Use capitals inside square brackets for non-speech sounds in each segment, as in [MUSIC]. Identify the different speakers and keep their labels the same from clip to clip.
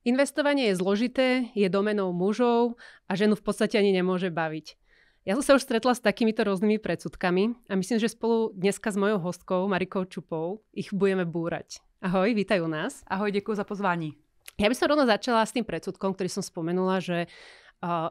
Speaker 1: Investovanie je zložité, je domenou mužov a ženu v podstate ani nemôže baviť. Ja som sa už stretla s takýmito rôznymi predsudkami a myslím, že spolu dneska s mojou hostkou Marikou Čupou ich budeme búrať. Ahoj, vítaj u nás. Ahoj, děkuji za pozvání. Já by som rovno začala s tým predsudkom, ktorý som spomenula, že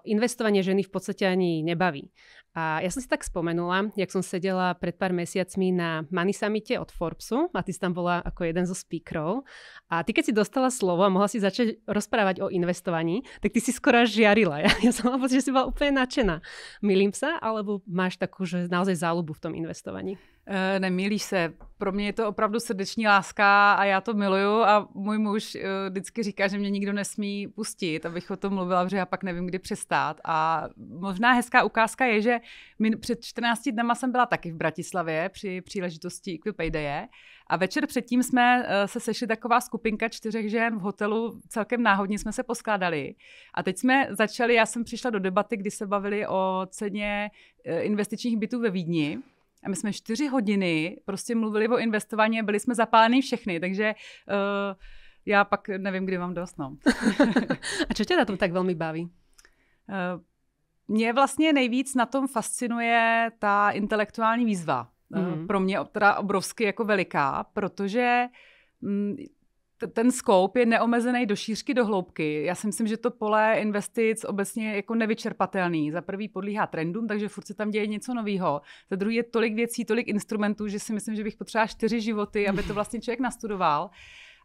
Speaker 1: investovanie ženy v podstate ani nebaví. A ja som si tak spomenula, jak som sedela pred pár mesiacmi na Money Summite od Forbesu a ty si tam bola ako jeden zo speakerov. A ty keď si dostala slovo a mohla si začať rozprávať o investovaní, tak ty si skoro žiarila. Ja, ja som že si bola úplne nadšená. Milím sa, alebo máš takú, že naozaj záľubu v tom investovaní? Eh, Nemílí se. Pro mě je to opravdu srdeční láska a já to miluju a můj muž eh, vždycky
Speaker 2: říká, že mě nikdo nesmí pustit, abych o tom mluvila, protože já pak nevím, kdy přestát. A možná hezká ukázka je, že my před 14 dnama jsem byla taky v Bratislavě při příležitosti Equipaydeje a večer předtím jsme eh, se sešli taková skupinka čtyřech žen v hotelu, celkem náhodně jsme se poskládali. A teď jsme začali, já jsem přišla do debaty, kdy se bavili o ceně investičních bytů ve Vídni a my jsme čtyři hodiny prostě mluvili o investování a byli jsme zapálení všechny, takže uh, já pak nevím, kdy mám dost. No.
Speaker 1: [LAUGHS] a co tě na tom tak velmi baví? Uh,
Speaker 2: mě vlastně nejvíc na tom fascinuje ta intelektuální výzva. Mm. hmm pro mě teda obrovsky jako veliká, protože mm, ten scope je neomezený do šířky, do hloubky. Já si myslím, že to pole investic obecně je jako nevyčerpatelný. Za prvý podlíhá trendům, takže furt se tam děje něco nového. Za druhý je tolik věcí, tolik instrumentů, že si myslím, že bych potřeba čtyři životy, aby to vlastně člověk nastudoval.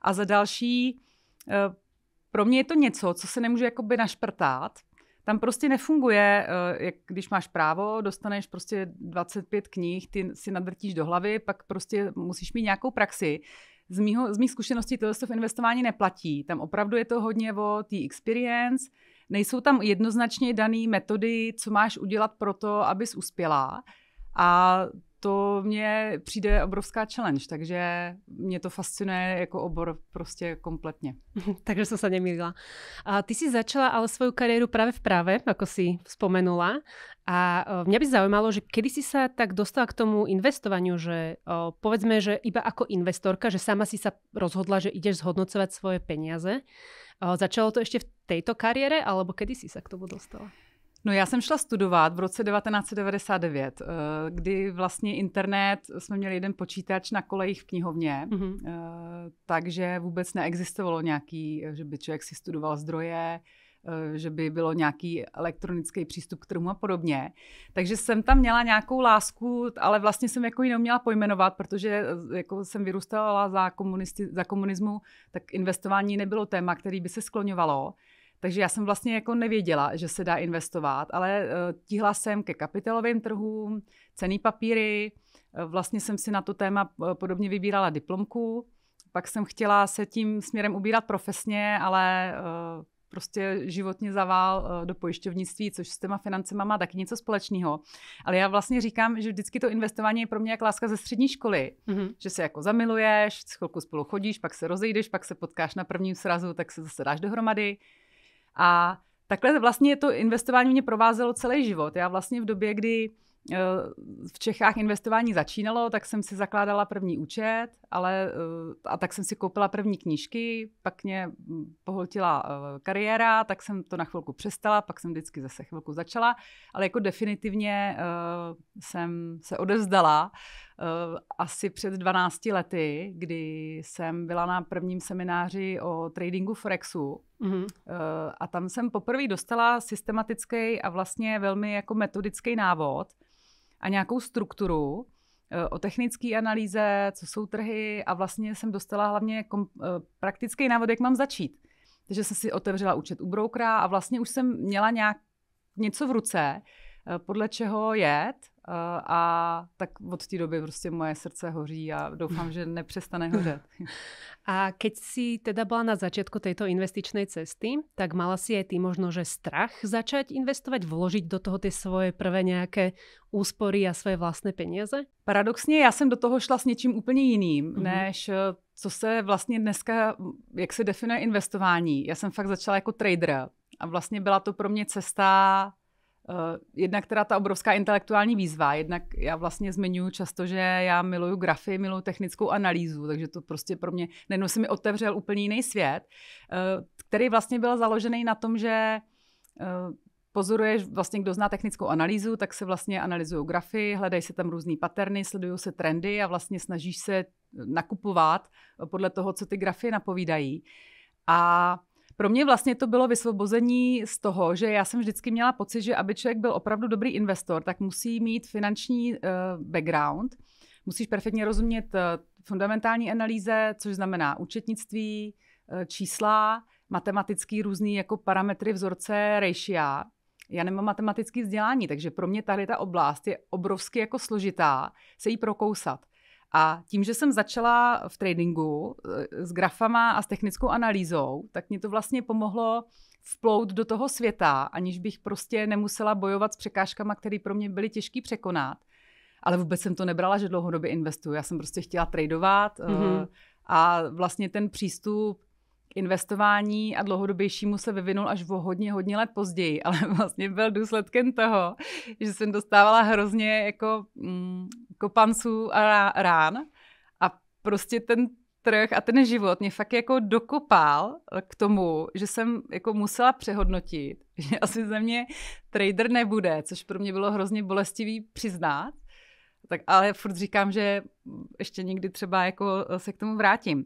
Speaker 2: A za další, eh, pro mě je to něco, co se nemůže jakoby našprtát, tam prostě nefunguje, eh, jak když máš právo, dostaneš prostě 25 knih, ty si nadrtíš do hlavy, pak prostě musíš mít nějakou praxi z, mýho, z mých zkušeností tohle v investování neplatí. Tam opravdu je to hodně o té experience, nejsou tam jednoznačně dané metody, co máš udělat pro to, abys uspěla. A to mně přijde obrovská
Speaker 1: challenge, takže mě to fascinuje jako obor prostě kompletně. [LAUGHS] takže jsem se nemýlila. A ty si začala ale svou kariéru právě v práve, jako si vzpomenula. A e, mě by zaujímalo, že kedy si se tak dostala k tomu investování, že e, povedzme, že iba jako investorka, že sama si sa rozhodla, že ideš zhodnocovat svoje peniaze. E, začalo to ještě v této kariére, alebo kedy si se k tomu dostala?
Speaker 2: No já jsem šla studovat v roce 1999, eh, kdy vlastně internet, jsme měli jeden počítač na kolejích v knihovně, mm-hmm. takže vůbec neexistovalo nějaký, že by člověk si studoval zdroje, eh, že by bylo nějaký elektronický přístup k trhu a podobně. Takže jsem tam měla nějakou lásku, ale vlastně jsem jako ji neuměla pojmenovat, protože jako jsem vyrůstala za, komunisti, za komunismu, tak investování nebylo téma, který by se skloňovalo. Takže já jsem vlastně jako nevěděla, že se dá investovat, ale eh, tíhla jsem ke kapitálovým trhům, cený papíry, eh, vlastně jsem si na to téma eh, podobně vybírala diplomku, pak jsem chtěla se tím směrem ubírat profesně, ale prostě životně zavál do pojišťovnictví, což s těma financema má taky něco společného. Ale já vlastně říkám, že vždycky to investování je pro mě jak láska ze střední školy. Mm-hmm. Že se jako zamiluješ, chvilku spolu chodíš, pak se rozejdeš, pak se potkáš na prvním srazu, tak se zase dáš dohromady. A takhle vlastně to investování mě provázelo celý život. Já vlastně v době, kdy eh, v Čechách investování začínalo, tak jsem si zakládala první účet, ale eh, a tak jsem si koupila první knížky, pak mě hm, pohltila eh, kariéra, tak jsem to na chvilku přestala, pak jsem vždycky zase chvilku začala, ale jako definitivně jsem se odevzdala Eh, asi před 12 lety, kdy jsem byla na prvním semináři o tradingu Forexu mm-hmm. a tam jsem poprvé dostala systematický a vlastně velmi jako metodický návod a nějakou strukturu eh, o technické analýze, co jsou trhy a vlastně jsem dostala hlavně praktický návod, jak mám začít. Takže jsem si otevřela účet u broukra a vlastně už jsem měla nějak něco v ruce, podle čeho jet Eh, a tak od té doby prostě moje srdce hoří
Speaker 1: a doufám, že nepřestane hořet. [LAUGHS] [LAUGHS] A keď si teda byla na začátku této investiční cesty, tak mala si aj ty možno, že strach začať investovat, vložit do toho ty svoje prvé nějaké úspory a svoje vlastné peníze? Paradoxně já jsem do toho šla s něčím úplně jiným, mm-hmm. než eh, co se vlastně dneska, jak se definuje investování.
Speaker 2: Já jsem fakt začala jako trader a vlastně byla to pro mě cesta Eh, jednak teda ta obrovská intelektuální výzva, jednak já vlastně zmiňuji často, že já miluju grafy, miluju technickou analýzu, takže to prostě pro mě, najednou se mi otevřel úplně jiný svět, eh, který vlastně byl založený na tom, že eh, pozoruješ, vlastně kdo zná technickou analýzu, tak se vlastně analyzují grafy, hledají se tam různé paterny, sledují se trendy a vlastně snažíš se nakupovat podle toho, co ty grafy napovídají. A pro mě vlastně to bylo vysvobození z toho, že já jsem vždycky měla pocit, že aby člověk byl opravdu dobrý investor, tak musí mít finanční uh, background, musíš perfektně rozumět uh, fundamentální analýze, což znamená účetnictví, uh, čísla, matematický různý jako parametry, vzorce, ratio. Já nemám matematické vzdělání, takže pro mě tady ta oblast je obrovsky jako složitá se jí prokousat. A tím, že jsem začala v tradingu eh, s grafama a s technickou analýzou, tak mě to vlastně pomohlo vplout do toho světa, aniž bych prostě nemusela bojovat s překážkama, které pro mě byly těžké překonat. Ale vůbec jsem to nebrala, že dlouhodobě investuju. Já jsem prostě chtěla tradovat mm-hmm. a vlastně ten přístup investování a dlouhodobějšímu se vyvinul až o hodně, hodně let později, ale [LAUGHS] vlastně byl důsledkem toho, že jsem dostávala hrozně jako mm, kopanců jako a rán a prostě ten trh a ten život mě fakt jako dokopal k tomu, že jsem jako musela přehodnotit, [LAUGHS] že asi ze mě trader nebude, což pro mě bylo hrozně bolestivý přiznat, tak ale furt říkám, že ještě někdy třeba jako se k tomu vrátím.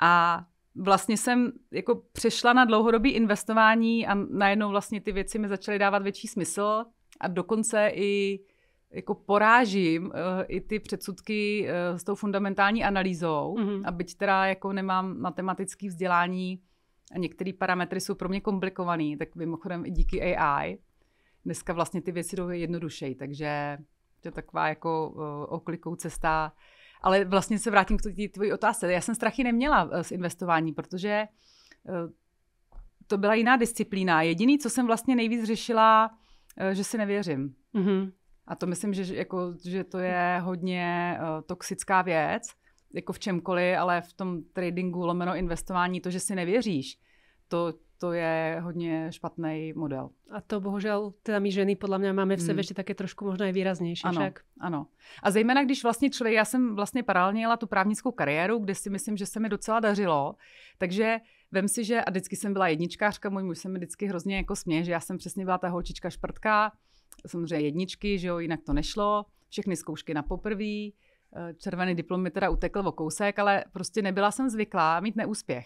Speaker 2: A vlastně jsem jako přešla na dlouhodobý investování a najednou vlastně ty věci mi začaly dávat větší smysl a dokonce i jako porážím uh, i ty předsudky uh, s tou fundamentální analýzou. Mm-hmm. A byť teda jako nemám matematické vzdělání a některé parametry jsou pro mě komplikované, tak mimochodem i díky AI dneska vlastně ty věci jdou jednodušeji, takže to je taková jako uh, oklikou cesta uh, ale vlastně se vrátím k té tvojí otázce. Já jsem strachy neměla eh, z investování, protože eh, to byla jiná disciplína. Jediný, co jsem vlastně nejvíc řešila, eh, že si nevěřím. Mm-hmm. A to myslím, že, jako, že to je hodně toxická věc, jako v čemkoliv, ale v tom tradingu lomeno investování, to, že si nevěříš, to
Speaker 1: to je hodně špatný model. A to bohužel teda my ženy podle mě máme v sebe hmm. také trošku možná i výraznější ano, však. Ano. A zejména když vlastně člověk, já jsem vlastně paralelně
Speaker 2: jela tu právnickou kariéru, kde si myslím, že se mi docela dařilo, takže vem si, že a vždycky jsem byla jedničkářka, můj muž se mi vždycky hrozně jako směje, že já jsem přesně byla ta holčička šprtka, samozřejmě jedničky, že jo, jinak to nešlo, všechny zkoušky na poprví, eh, červený diplom mi teda utekl o kousek, ale prostě nebyla jsem zvyklá mít neúspěch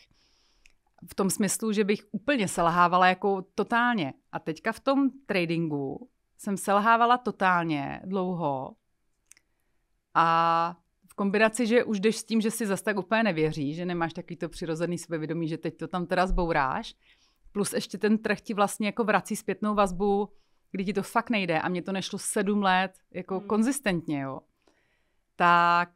Speaker 2: v tom smyslu, že bych úplně selhávala jako totálně. A teďka v tom tradingu jsem selhávala totálně dlouho a v kombinaci, že už jdeš s tím, že si zase tak úplně nevěří, že nemáš takový to přirozený sebevědomí, že teď to tam teda zbouráš, plus ještě ten trh ti vlastně jako vrací zpětnou vazbu, kdy ti to fakt nejde a mě to nešlo sedm let jako hmm. konzistentně, jo. Tak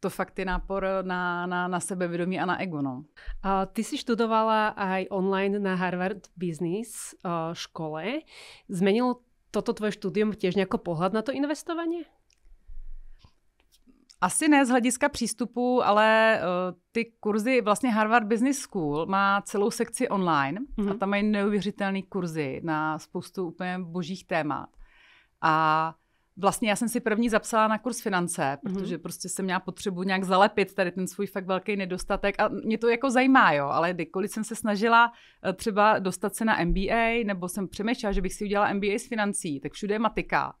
Speaker 2: to fakt
Speaker 1: je nápor na, na, na sebevědomí a na ego. No. A ty si studovala aj online na Harvard Business eh, škole. Zmenilo toto tvoje studium těž jako pohled na to investování? Asi ne z hlediska
Speaker 2: přístupu, ale uh, ty kurzy, vlastně Harvard Business School má celou sekci online mm-hmm. a mhm. tam mají neuvěřitelné kurzy na spoustu úplně božích témat. A Vlastně já jsem si první zapsala na kurz finance, mhm. protože mm-hmm. prostě jsem měla potřebu nějak zalepit tady ten svůj fakt velký nedostatek a mě to jako zajímá, jo, ale kdykoliv jsem se snažila eh, třeba dostat se na MBA, nebo jsem přemýšlela, že bych si udělala MBA s financí, tak všude je matika.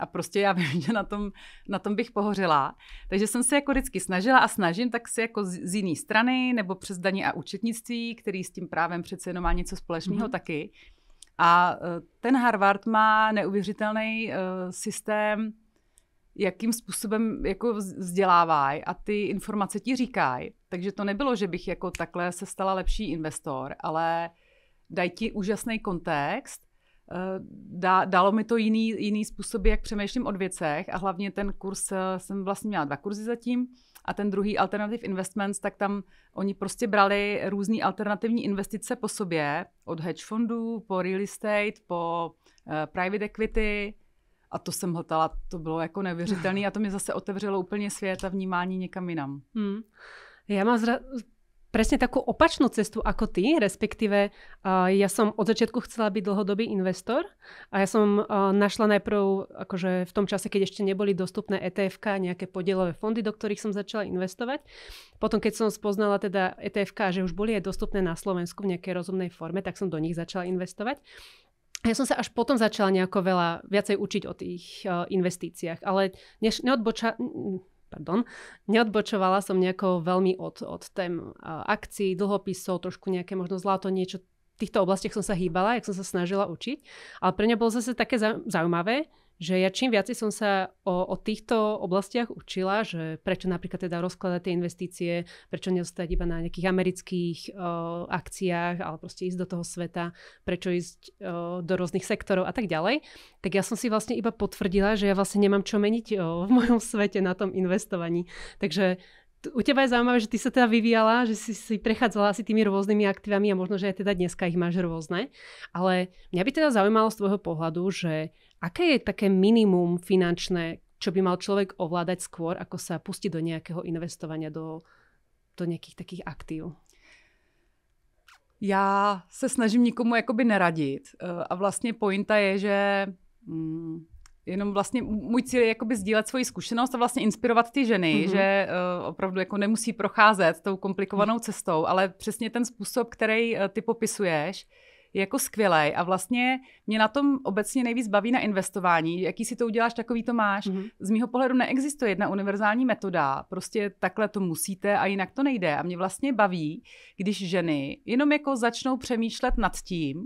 Speaker 2: A prostě já [LAUGHS] vím, že na tom, na tom bych pohořila. Takže jsem se jako vždycky snažila a snažím tak si jako z, z jiné strany nebo přes daní a účetnictví, který s tím právem přece jenom má něco společného mm-hmm. taky a e, ten Harvard má neuvěřitelný e, systém, jakým způsobem jako vzdělávají a ty informace ti říkají. Takže to nebylo, že bych jako takhle se stala lepší investor, ale dají ti úžasný kontext e, Da, dalo mi to jiný, jiný způsob, jak přemýšlím o věcech a hlavně ten kurz, jsem vlastně měla dva kurzy zatím, a ten druhý Alternative Investments, tak tam oni prostě brali různé alternativní investice po sobě, od hedge fondů, po real estate, po uh, private equity, a to jsem hltala, to bylo jako neuvěřitelné a to mi zase otevřelo úplně svět a vnímání někam
Speaker 1: jinam. Hmm. Já mám zra- presne takú opačnú cestu ako ty, respektíve uh, ja som od začiatku chcela byť dlhodobý investor a ja som uh, našla najprv, akože v tom čase, keď ešte neboli dostupné etf nejaké podielové fondy, do ktorých som začala investovať. Potom, keď som spoznala teda etf že už boli aj dostupné na Slovensku v nejakej rozumnej forme, tak som do nich začala investovať. ja som sa až potom začala nejako veľa viacej učiť o tých uh, investíciách, ale neodboča, pardon, neodbočovala som nejako veľmi od, od tém akcií, dlhopisov, trošku nejaké možno zlato, niečo v týchto oblastiach som sa hýbala, jak som sa snažila učiť. Ale pre mňa bolo zase také zaujímavé, že ja čím viac som sa o, o týchto oblastiach učila, že prečo napríklad teda rozkladať tie investície, prečo neostať iba na nejakých amerických o, akciách, ale proste ísť do toho sveta, prečo ísť o, do rôznych sektorov a tak ďalej, tak ja som si vlastne iba potvrdila, že ja vlastne nemám čo meniť o, v mojom svete na tom investovaní. Takže u teba je zaujímavé, že ty sa teda vyvíjala, že si, si prechádzala asi tými rôznymi aktivami a možno, že aj teda dneska ich máš rôzne. Ale mňa by teda zaujímalo z tvojho pohľadu, že Aké je také minimum finančné, čo by mal človek ovládať skôr, ako sa pustí do nejakého investovania, do, do nejakých takých aktív?
Speaker 2: Já se snažím nikomu jakoby neradit. Eh, a vlastně pointa je, že mm, jenom vlastně můj cíl je jakoby sdílet svoji zkušenost a vlastně inspirovat ty ženy, mm-hmm. že uh, opravdu jako nemusí procházet tou komplikovanou cestou, ale přesně ten způsob, který uh, ty popisuješ, uh, je jako skvělý a vlastně mě na tom obecně nejvíc baví na investování. Jaký si to uděláš, takový to máš. Mm-hmm. Z mýho pohledu neexistuje jedna univerzální metoda, prostě takhle to musíte a jinak to nejde. A mě vlastně baví, když ženy jenom jako začnou přemýšlet nad tím,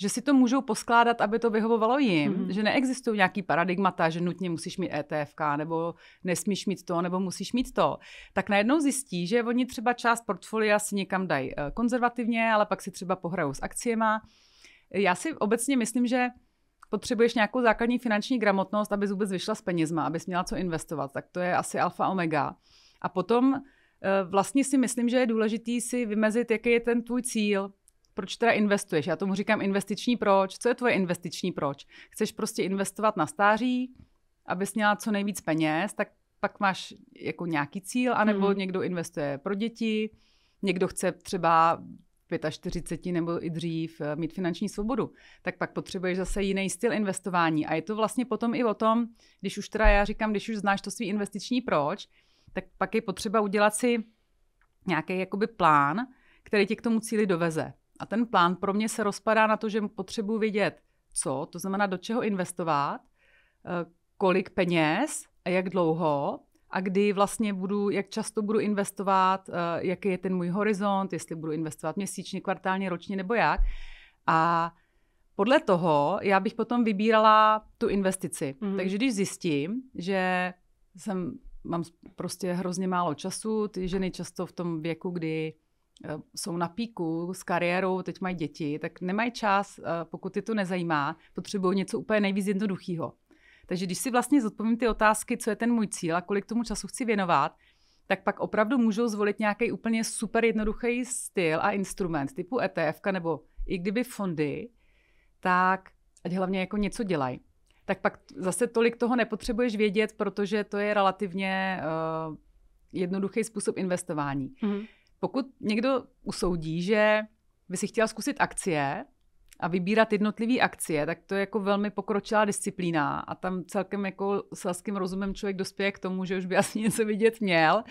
Speaker 2: že si to můžou poskládat, aby to vyhovovalo jim, mm-hmm. že neexistují nějaký paradigmata, že nutně musíš mít ETF, nebo nesmíš mít to, nebo musíš mít to, tak najednou zjistí, že oni třeba část portfolia si někam dají eh, konzervativně, ale pak si třeba pohrajou s akciemi. Já si obecně myslím, že potřebuješ nějakou základní finanční gramotnost, aby vůbec vyšla s penězma, abys měla co investovat, tak to je asi alfa omega. A potom eh, vlastně si myslím, že je důležitý si vymezit, jaký je ten tvůj cíl, proč teda investuješ? Já tomu říkám investiční proč. Co je tvoje investiční proč? Chceš prostě investovat na stáří, abys měla co nejvíc peněz, tak pak máš jako nějaký cíl, anebo hmm. někdo investuje pro děti, někdo chce třeba 45 nebo i dřív eh, mít finanční svobodu, tak pak potřebuješ zase jiný styl investování. A je to vlastně potom i o tom, když už teda já říkám, když už znáš to svý investiční proč, tak pak je potřeba udělat si nějaký jakoby plán, který tě k tomu cíli doveze. A ten plán pro mě se rozpadá na to, že potřebuji vědět, co, to znamená, do čeho investovat, eh, kolik peněz a jak dlouho a kdy vlastně budu, jak často budu investovat, eh, jaký je ten můj horizont, jestli budu investovat měsíčně, kvartálně, ročně nebo jak. A podle toho já bych potom vybírala tu investici. Mm. Takže když zjistím, že jsem, mám prostě hrozně málo času, ty ženy často v tom věku, kdy Eh, jsou na píku s kariérou, teď mají děti, tak nemají čas, eh, pokud je to nezajímá, potřebují něco úplně nejvíc jednoduchého. Takže když si vlastně zodpovím ty otázky, co je ten můj cíl a kolik tomu času chci věnovat, tak pak opravdu můžou zvolit nějaký úplně super jednoduchý styl a instrument typu ETF nebo i kdyby fondy, tak ať hlavně jako něco dělají. Tak pak zase tolik toho nepotřebuješ vědět, protože to je relativně uh, jednoduchý způsob investování. Mm-hmm. Pokud někdo usoudí, že by si chtěl zkusit akcie a vybírat jednotlivé akcie, tak to je jako velmi pokročilá disciplína a tam celkem jako selským rozumem člověk dospěje k tomu, že už by [LAUGHS] asi něco vidět měl.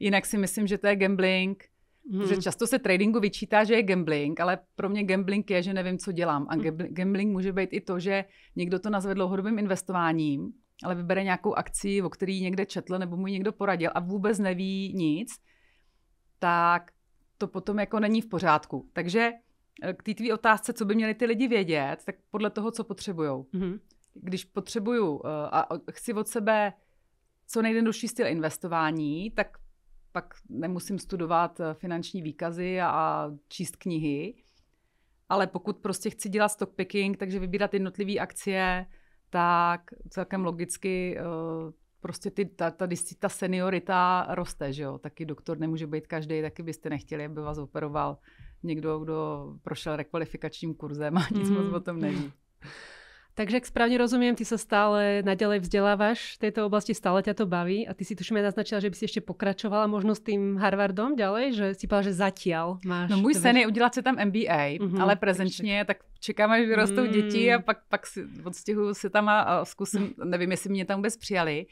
Speaker 2: Jinak si myslím, že to je gambling, Hmm. Že často se tradingu vyčítá, že je gambling, ale pro mě gambling je, že nevím, co dělám. A hmm. gambling může být i to, že někdo to nazve dlouhodobým investováním, ale vybere nějakou akci, o který někde četl nebo mu někdo poradil a vůbec neví nic tak to potom jako není v pořádku. Takže eh, k té tvý otázce, co by měli ty lidi vědět, tak podle toho, co potřebujou. Mm-hmm. Když potřebuju eh, a chci od sebe co nejjednodušší styl investování, tak pak nemusím studovat eh, finanční výkazy a číst knihy. Ale pokud prostě chci dělat stock picking, takže vybírat jednotlivé akcie, tak celkem logicky prostě ty, ta, ta, ta seniorita roste, že jo. Taky doktor nemůže být každý, taky byste nechtěli, aby vás operoval někdo, kdo prošel rekvalifikačním kurzem a [LAUGHS] nic mm. moc mhm. o tom neví.
Speaker 1: Takže ak správne rozumiem, ty sa stále naďalej vzdelávaš v tejto oblasti, stále ťa to baví a ty si tuším aj naznačila, že by si ešte pokračovala možno s tým Harvardom ďalej, že si povedala, že zatiaľ máš... No můj sen je udělat si tam MBA, mhm,
Speaker 2: ale prezenčně, tak, tak čekám, až vyrostou mm. děti a pak, pak si odstěhuju se tam a, a zkusím, [LAUGHS] nevím, jestli mě tam vůbec přijali.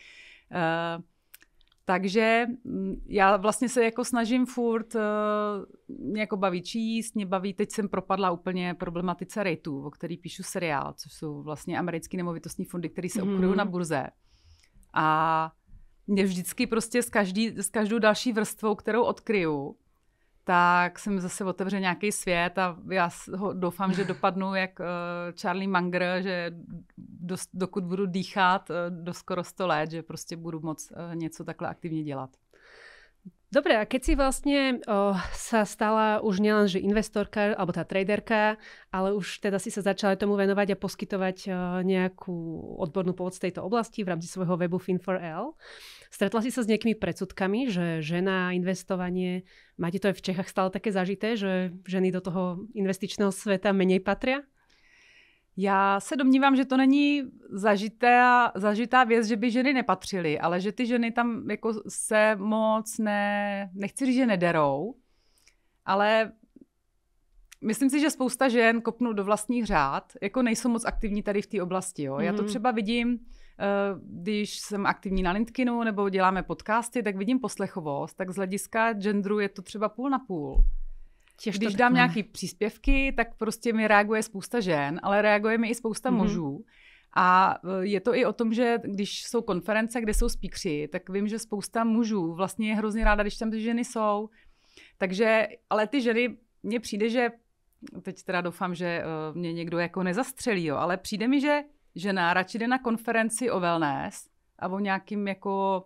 Speaker 2: Uh, takže mm, já vlastně se jako snažím furt, eh, mě jako baví číst, mě baví, teď jsem propadla úplně problematice rateů, o který píšu seriál, což jsou vlastně americké nemovitostní fondy, které se obchodují mm. na burze. A mě vždycky prostě s, každý, s každou další vrstvou, kterou odkryju, tak se mi zase otevře nějaký svět a já ho doufám, že [LAUGHS] dopadnu jak uh, Charlie Munger, že dost, dokud budu dýchat, uh, do skoro 100 let, že prostě budu moc uh, něco takhle aktivně dělat.
Speaker 1: Dobre, a keď si vlastne o, sa stala už nielen, že investorka, alebo tá traderka, ale už teda si sa začala tomu venovať a poskytovať o, nejakú odbornú pomoc v tejto oblasti v rámci svojho webu Fin4L, stretla si sa s nejakými predsudkami, že žena, investovanie, máte to aj v Čechách stále také zažité, že ženy do toho investičného sveta menej patria? Já se domnívám, že to není zažité,
Speaker 2: zažitá věc, že by ženy nepatřily, ale že ty ženy tam jako se moc ne, nechci říct, že nederou, ale myslím si, že spousta žen kopnou do vlastních řád, jako nejsou moc aktivní tady v té oblasti. Jo? Mm-hmm. Já to mm-hmm. třeba vidím, eh, když jsem aktivní na LinkedInu nebo děláme podcasty, tak vidím poslechovost, tak z hlediska genderu je to třeba půl na půl. Těž když dám nějaké příspěvky, tak prostě mi reaguje spousta žen, ale reaguje mi i spousta mm-hmm. mužů. A e, je to i o tom, že když jsou konference, kde jsou speakři, tak vím, že spousta mužů vlastně je hrozně ráda, když tam ty ženy jsou. Takže, ale ty ženy, mně přijde, že, teď teda doufám, že e, mě někdo jako nezastřelí, jo, ale přijde mi, že žena radši jde na konferenci o wellness a o nějakým jako,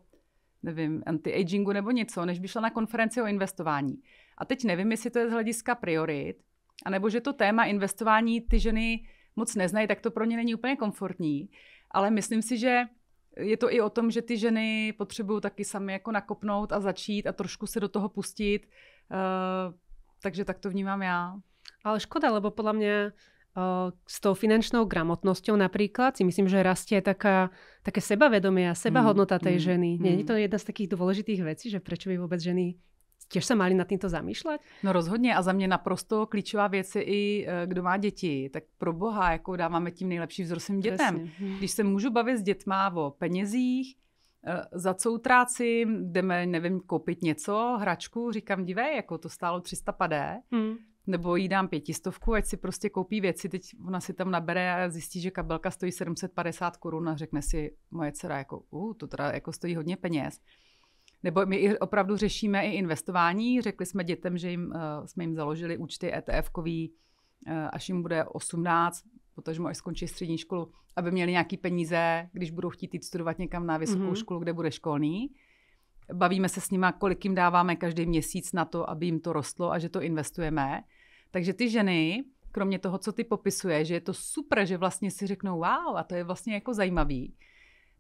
Speaker 2: nevím, anti-agingu nebo něco, než by šla na konferenci o investování. A teď nevím, jestli to je z hlediska priorit, anebo že to téma investování ty ženy moc neznají, tak to pro ně není úplně komfortní. Ale myslím si, že je to i o tom, že ty ženy potřebují taky sami jako nakopnout a začít a
Speaker 1: trošku se do toho pustit. Uh, takže tak to vnímám já. Ale škoda, lebo podle mě eh, s tou finančnou gramotnosťou napríklad si myslím, že rastie taká, také sebavedomie a mm, sebahodnota tej mm, ženy. Mm. Nie mm. je to jedna z takých dôležitých vecí, že prečo by vôbec ženy Těž se mali nad tímto zamýšlet? No rozhodně a za mě naprosto klíčová věc je i,
Speaker 2: eh, kdo má děti. Tak pro boha, jako dáváme tím nejlepší vzor svým dětem. Přesně. Mhm. Když se můžu bavit s dětma o penězích, eh, za co utrácím, jdeme, nevím, koupit něco, hračku, říkám, dívej, jako to stálo 300 padé, hmm. nebo jí dám pětistovku, ať si prostě koupí věci, teď ona si tam nabere a zjistí, že kabelka stojí 750 korun a řekne si moje dcera, jako, uh, to teda jako stojí hodně peněz nebo my opravdu řešíme i investování. Řekli jsme dětem, že jim, eh, jsme jim založili účty ETF-kový, eh, až jim bude 18, protože až skončí střední školu, aby měli nějaký peníze, když budou chtít jít studovat někam na vysokou mm-hmm. školu, kde bude školný. Bavíme se s nimi, kolik jim dáváme každý měsíc na to, aby jim to rostlo a že to investujeme. Takže ty ženy, kromě toho, co ty popisuje, že je to super, že vlastně si řeknou wow a to je vlastně jako zajímavý,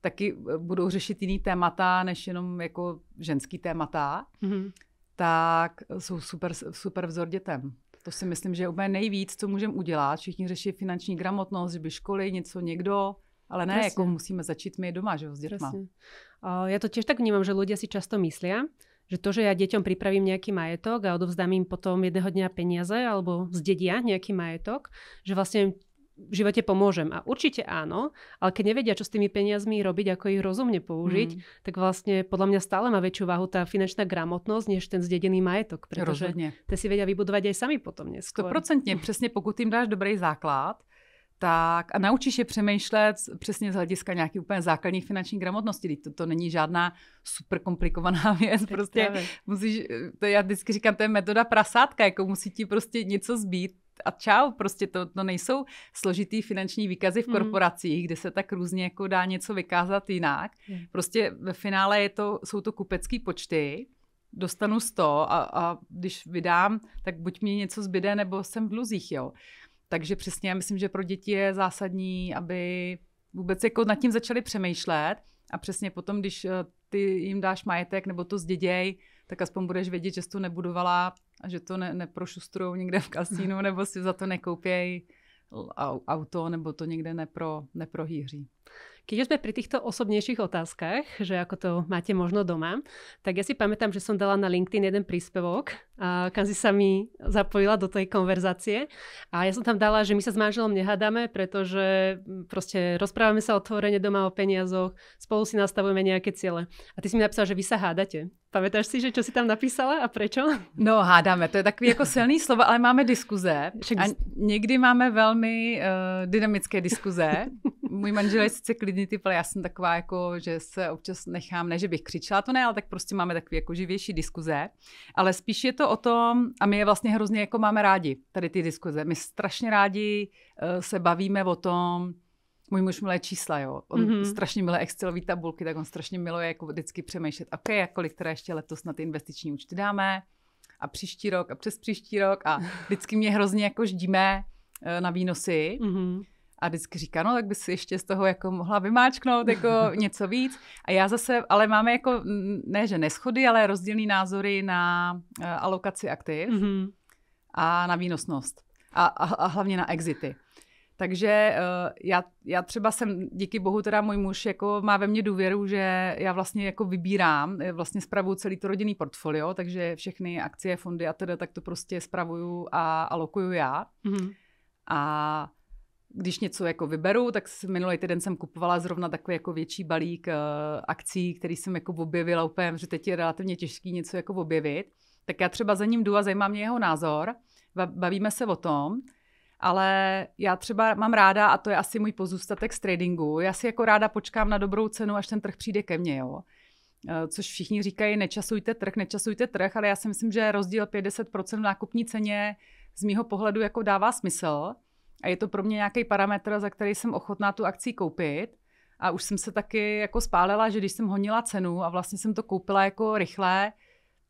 Speaker 2: taky eh, budou řešit jiný témata, než jenom jako ženský témata, mm-hmm. tak jsou super, super vzor dětem. To si myslím, že je úplně nejvíc, co můžeme udělat. Všichni řeší finanční gramotnost, že by školy, něco někdo, ale ne, jako musíme
Speaker 1: začít my doma, že jo, s dětma. O, já to těž tak vnímám, že lidé si často myslí, že to, že ja deťom pripravím nejaký majetok a odovzdám im potom jedného dňa peniaze alebo zdedia nejaký majetok, že vlastne v živote pomôžem. A určite áno, ale keď nevedia, čo s tými peniazmi robiť, ako ich rozumne použiť, mm. tak vlastne podľa mňa stále má väčšiu váhu tá finančná gramotnosť, než ten zdedený majetok. Pretože Rozhodne. si vedia vybudovať aj sami potom neskôr. 100% přesně, pokud jim dáš dobrý základ, tak a naučíš je přemýšlet přesně z hlediska nějaký
Speaker 2: úplně základní finanční gramotnosti. To, to není žádná super komplikovaná [LAUGHS] věc. prostě musíš, eh, to já vždycky říkám, to je metoda prasátka, jako musí ti prostě něco zbýt, a čau, prostě to, to nejsou složitý finanční výkazy v mm. korporacích, mm. kde se tak různě jako dá něco vykázat jinak. Mm. Prostě ve finále je to, jsou to kupecký počty, dostanu 100 a, a když vydám, tak buď mi něco zbyde, nebo jsem v dluzích, jo. Takže přesně já myslím, že pro děti je zásadní, aby vůbec jako nad tím začali přemýšlet a přesně potom, když eh, ty jim dáš majetek nebo to zděděj, tak aspoň budeš vědět, že jsi to nebudovala a že to ne, neprošustrujou někde v kasínu, [LAUGHS] nebo si za to
Speaker 1: nekoupějí auto, nebo to někde nepro, neprohýří. Keď už sme pri týchto osobnejších otázkach, že ako to máte možno doma, tak ja si pamätám, že som dala na LinkedIn jeden príspevok, a kam si sa mi zapojila do tej konverzácie a ja som tam dala, že my sa s manželom nehádame, pretože mm, proste rozprávame sa otvorene doma o peniazoch, spolu si nastavujeme nejaké ciele. A ty si mi napísala, že vy sa hádate. Pamätáš si, že čo si tam napísala a prečo?
Speaker 2: No hádáme, to je takový jako silný slovo, ale máme diskuze. A někdy máme velmi uh, dynamické diskuze můj manžel je sice klidný typ, ale já jsem taková, jako, že se občas nechám, ne, že bych křičela, to ne, ale tak prostě máme takové jako živější diskuze. Ale spíš je to o tom, a my je vlastně hrozně jako máme rádi, tady ty diskuze. My strašně rádi uh, se bavíme o tom, můj muž miluje čísla, jo. On mm-hmm. strašně miluje Excelové tabulky, tak on strašně miluje jako vždycky přemýšlet, OK, a kolik teda ještě letos na ty investiční účty dáme a příští rok a přes příští rok a vždycky mě hrozně jako ždíme eh, na výnosy. Mm-hmm a vždycky říká, no tak bys ještě z toho jako mohla vymáčknout jako [LAUGHS] něco víc. A já zase, ale máme jako, ne že neschody, ale rozdílný názory na uh, alokaci aktiv mm-hmm. a na výnosnost. A, a, a hlavně na exity. Takže uh, já, já třeba jsem, díky bohu teda můj muž jako má ve mně důvěru, že já vlastně jako vybírám, eh, vlastně spravuju celý to rodinný portfolio, takže všechny akcie, fondy a teda tak to prostě spravuju a alokuju já. Mm-hmm. A když něco jako vyberu, tak minulý týden jsem kupovala zrovna takový jako větší balík uh, akcí, který jsem jako objevila úplně, že teď je relativně těžký něco jako objevit. Tak já třeba za ním jdu a zajímá mě jeho názor, bavíme se o tom, ale já třeba mám ráda, a to je asi můj pozůstatek z tradingu, já si jako ráda počkám na dobrou cenu, až ten trh přijde ke mně, jo. Eh, což všichni říkají, nečasujte trh, nečasujte trh, ale já si myslím, že rozdíl 50% v nákupní ceně z mýho pohledu jako dává smysl. A je to pro mě nějaký parametr, za který jsem ochotná tu akci koupit. A už jsem se taky jako spálila, že když jsem honila cenu a vlastně jsem to koupila jako rychle,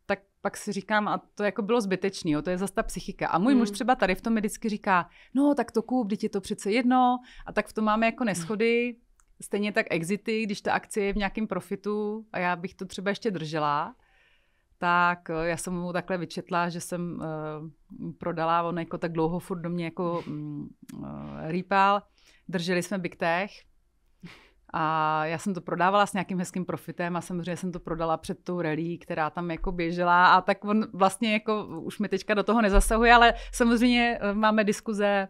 Speaker 2: tak pak si říkám, a to jako bylo zbytečný, jo, to je zase ta psychika. A můj hmm. muž třeba tady v tom mi vždycky říká, no tak to kup, teď je to přece jedno. A tak v tom máme jako neschody. Stejně tak exity, když ta akcie je v nějakém profitu a já bych to třeba ještě držela, tak eh, já jsem mu takhle vyčetla, že jsem uh, prodala, on jako tak dlouho furt do mě jako uh, rýpal. Drželi jsme Big Tech a já jsem to prodávala s nějakým hezkým profitem a samozřejmě jsem to prodala před tou relí, která tam jako běžela a tak on vlastně jako už mi teďka do toho nezasahuje, ale samozřejmě máme diskuze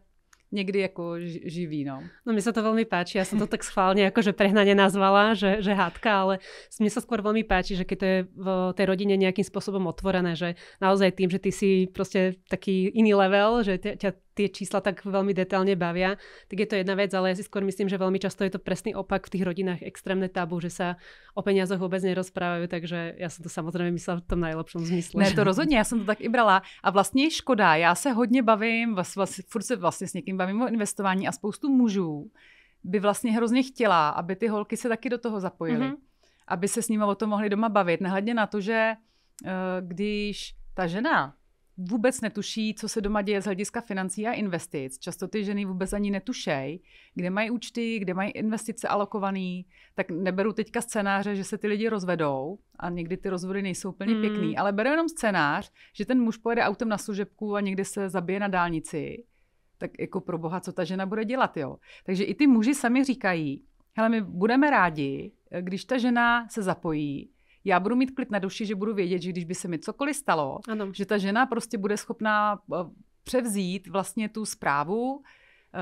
Speaker 2: někdy jako živý. No,
Speaker 1: no mi se to velmi páčí, já jsem to tak schválně jako, že prehnaně nazvala, že, že hádka, ale mně se skôr velmi páčí, že když to je v té rodině nějakým způsobem otvorené, že naozaj tím, že ty si prostě taký jiný level, že tě, tě tie čísla tak veľmi detailne bavia, tak je to jedna vec, ale ja si skôr myslím, že veľmi často je to presný opak v tých rodinách extrémne tabu, že sa o peniazoch vôbec nerozprávajú, takže ja som to samozřejmě myslela v tom najlepšom zmysle. Ne, to [LAUGHS] rozhodně, já jsem to tak i brala. A vlastně škoda, já se hodně bavím, vás, vás, furt sa
Speaker 2: vlastně s někým bavím o investování a spoustu mužů by vlastně hrozně chtěla, aby ty holky se taky do toho zapojily. Mm-hmm. Aby se s nimi o tom mohli doma bavit, Nehledně na to, že eh, když ta žena vůbec netuší, co se doma děje z hlediska financí a investic. Často ty ženy vůbec ani netušej, kde mají účty, kde mají investice alokované. Tak neberu teďka scénáře, že se ty lidi rozvedou a někdy ty rozvody nejsou úplně mm. pěkný, ale beru jenom scénář, že ten muž pojede autem na služebku a někde se zabije na dálnici. Tak jako pro boha, co ta žena bude dělat, jo? Takže i ty muži sami říkají, hele, my budeme rádi, když ta žena se zapojí, já budu mít klid na duši, že budu vědět, že když by se mi cokoliv stalo, ano. že ta žena prostě bude schopná eh, převzít vlastně tu zprávu, eh,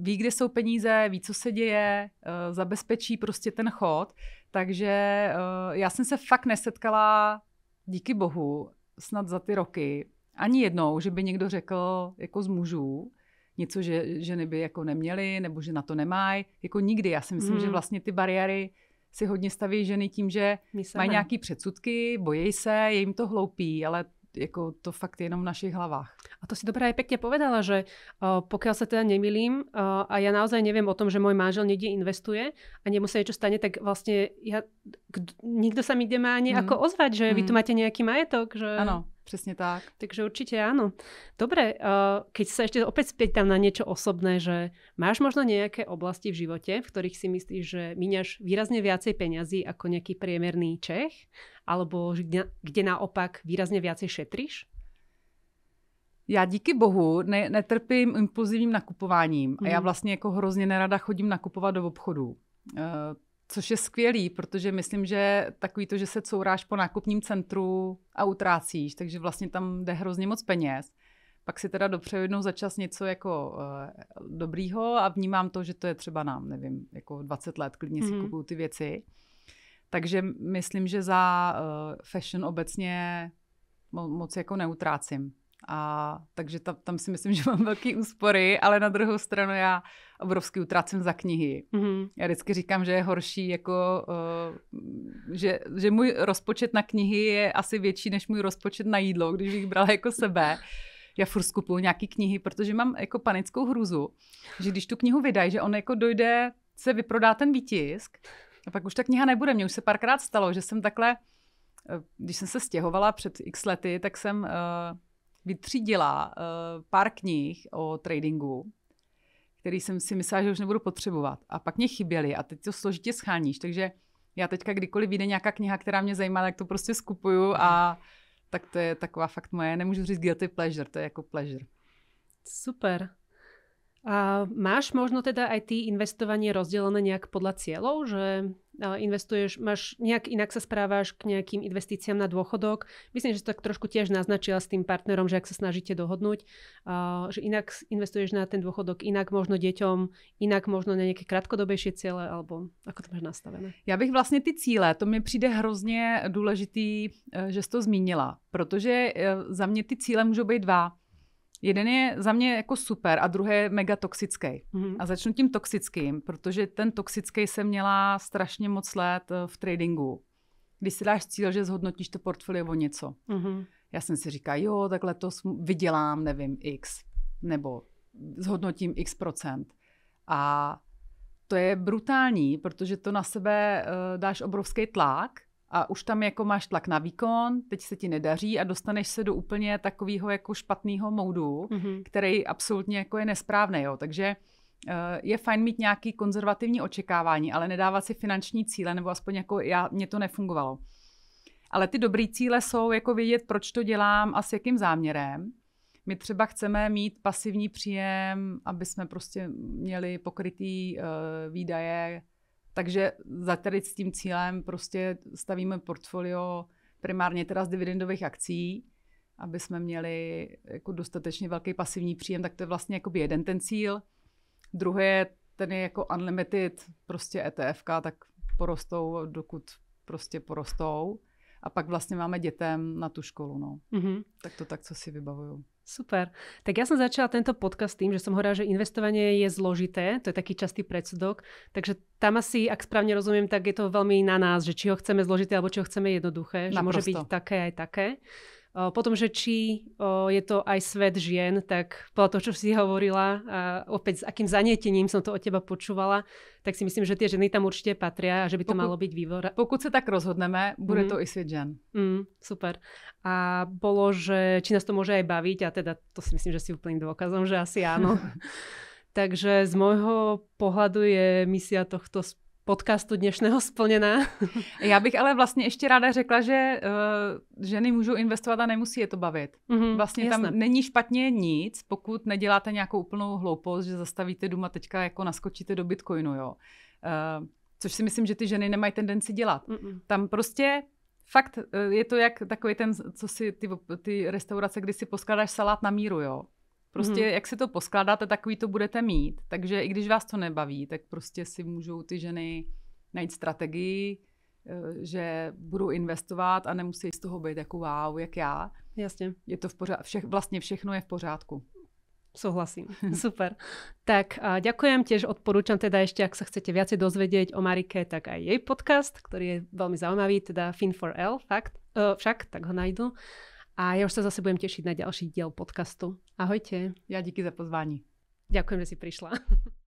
Speaker 2: ví, kde jsou peníze, ví, co se děje, eh, zabezpečí prostě ten chod. Takže já jsem se fakt nesetkala, díky bohu, snad za ty roky, ani jednou, že by někdo řekl jako z mužů, něco, že ženy by jako neměly, nebo že na to nemají, jako nikdy. Já si myslím, hmm. že vlastně ty bariéry si hodně staví ženy tím, že mají nějaké předsudky, bojí se, je jim to
Speaker 1: hloupý, ale jako to fakt jenom v našich hlavách. A to si dobrá aj pekne povedala, že uh, pokiaľ sa teda nemilím uh, eh, a ja naozaj neviem o tom, že môj manžel niekde investuje a nemu sa niečo stane, tak vlastne ja, kdo, nikto sa mi kde má ani hmm. ako ozvať, že hmm. vy tu máte nejaký majetok. Že... Ano. Přesně tak. Takže ano. Dobré, uh, eh, keď se ještě opět späť tam na něco osobné, že máš možno nějaké oblasti v životě, v kterých si myslíš, že míňaš výrazně viacej peňazí jako nějaký průměrný Čech, alebo kde, kde naopak výrazně viacej šetříš?
Speaker 2: Já díky bohu ne, netrpím impulzivním nakupováním. hmm. A já mhm. vlastně jako hrozně nerada chodím nakupovat do obchodů. Eh, Což je skvělý, protože myslím, že takový to, že se couráš po nákupním centru a utrácíš, takže vlastně tam jde hrozně moc peněz. Pak si teda dopřeju jednou za čas něco jako uh, dobrýho a vnímám to, že to je třeba nám, nevím, jako 20 let klidně si mm kupuju ty věci. Takže myslím, že za uh, fashion obecně mo- moc jako neutrácím. A, takže ta, tam si myslím, [LAUGHS] že mám velký úspory, ale na druhou stranu já obrovsky utracím za knihy. Mm-hmm. Já vždycky říkám, že je horší, jako, uh, že, že můj rozpočet na knihy je asi větší než můj rozpočet na jídlo, když bych brala jako sebe. Já furt skupuju nějaký knihy, protože mám jako panickou hruzu, že když tu knihu vydají, že on jako dojde, se vyprodá ten výtisk a pak už ta kniha nebude. Mně už se párkrát stalo, že jsem takhle, eh, když jsem se stěhovala před x lety, tak jsem uh, vytřídila uh, pár knih o tradingu, který jsem si myslela, že už nebudu potřebovat. A pak mě chyběly a teď to složitě scháníš. Takže já teďka kdykoliv vyjde nějaká kniha, která mě zajímá, tak to prostě skupuju a
Speaker 1: tak to je taková fakt moje, nemůžu říct guilty pleasure, to je jako pleasure. Super. A máš možno teda aj ty investovanie rozdelené nejak podľa cieľov, že e, investuješ, máš nejak inak sa správaš k nejakým investíciám na dôchodok. Myslím, že to tak trošku tiež naznačila s tým partnerom, že ak sa snažíte dohodnúť, že inak investuješ na ten dôchodok, inak možno deťom, inak možno na nejaké krátkodobejšie ciele, alebo ako to máš nastavené? Já bych vlastně ty cíle, to mi přijde hrozně důležitý, e, že jsi to zmínila,
Speaker 2: protože e, za mě ty cíle můžou být dva. Jeden je za mě jako super a druhý je mega toxický. Mm-hmm. A začnu tím toxickým, protože ten toxický jsem měla strašně moc let eh, v tradingu. Když si dáš cíl, že zhodnotíš to portfolio o něco. Mm-hmm. Já jsem si říkala, jo, tak letos vydělám, nevím, x. Nebo zhodnotím x procent. A to je brutální, protože to na sebe uh, dáš obrovský tlak a už tam jako máš tlak na výkon, teď se ti nedaří a dostaneš se do úplně takového jako špatného moudu, mm-hmm. který absolutně jako je nesprávný. Jo. Takže eh, je fajn mít nějaký konzervativní očekávání, ale nedávat si finanční cíle, nebo aspoň jako já, mě to nefungovalo. Ale ty dobrý cíle jsou jako vědět, proč to dělám a s jakým záměrem. My třeba chceme mít pasivní příjem, aby jsme prostě měli pokrytý uh, výdaje takže za tady s tím cílem prostě stavíme portfolio primárně teda z dividendových akcí, aby jsme měli jako dostatečně velký pasivní příjem, tak to je vlastně jako jeden ten cíl. Druhé je ten je jako unlimited, prostě ETF, tak porostou, dokud prostě porostou. A pak vlastně máme dětem na tu školu, no. Mm-hmm.
Speaker 1: Tak to tak, co si vybavuju. Super. Tak ja som začala tento podcast tým, že som hovorila, že investovanie je zložité, to je taký častý predsudok, takže tam asi, ak správne rozumiem, tak je to veľmi na nás, že či ho chceme zložité, alebo či ho chceme jednoduché, Naprosto. že môže byť také aj také. Potom, že či je to aj svet žien, tak podľa toho, čo si hovorila a opäť s akým zanietením som to od teba počúvala, tak si myslím, že tie ženy tam určite patria a že by to pokud, malo byť vývor. Pokud se tak rozhodneme, bude mm. to i svět žen. Mm, super. A bolo, že či nás to môže aj baviť a teda to si myslím, že si úplným dôkazom, že asi áno. [LAUGHS] Takže z môjho pohľadu je misia tohto podcastu dnešného splněná. [LAUGHS] Já bych ale vlastně ještě ráda řekla, že uh, ženy můžou
Speaker 2: investovat a nemusí je to bavit. Mm-hmm, vlastně jasné. tam není špatně nic, pokud neděláte nějakou úplnou hloupost, že zastavíte dům a teďka jako naskočíte do bitcoinu, jo. Uh, což si myslím, že ty ženy nemají tendenci dělat. Mm-mm. Tam prostě fakt eh, je to jak takový ten, co si ty, ty restaurace, kdy si poskládáš salát na míru, jo. Prostě hmm. jak si to poskládáte, takový to budete mít. Takže i když vás to nebaví, tak prostě si můžou ty ženy najít strategii, eh, že budou investovat a nemusí z toho být jako wow, jak
Speaker 1: já. Jasně. Je to v pořádku, vše, vlastně všechno je v pořádku. Souhlasím. [LAUGHS] Super. Tak a ďakujem, tiež odporúčam teda ešte, ak sa chcete viacej dozvedieť o Marike, tak aj jej podcast, ktorý je veľmi zaujímavý, teda Fin for L, fakt, uh, však, tak ho najdu. A ja už sa zase budem tešiť na ďalší diel podcastu. Ahojte. Ja díky za pozvání. Ďakujem, že si prišla. [LAUGHS]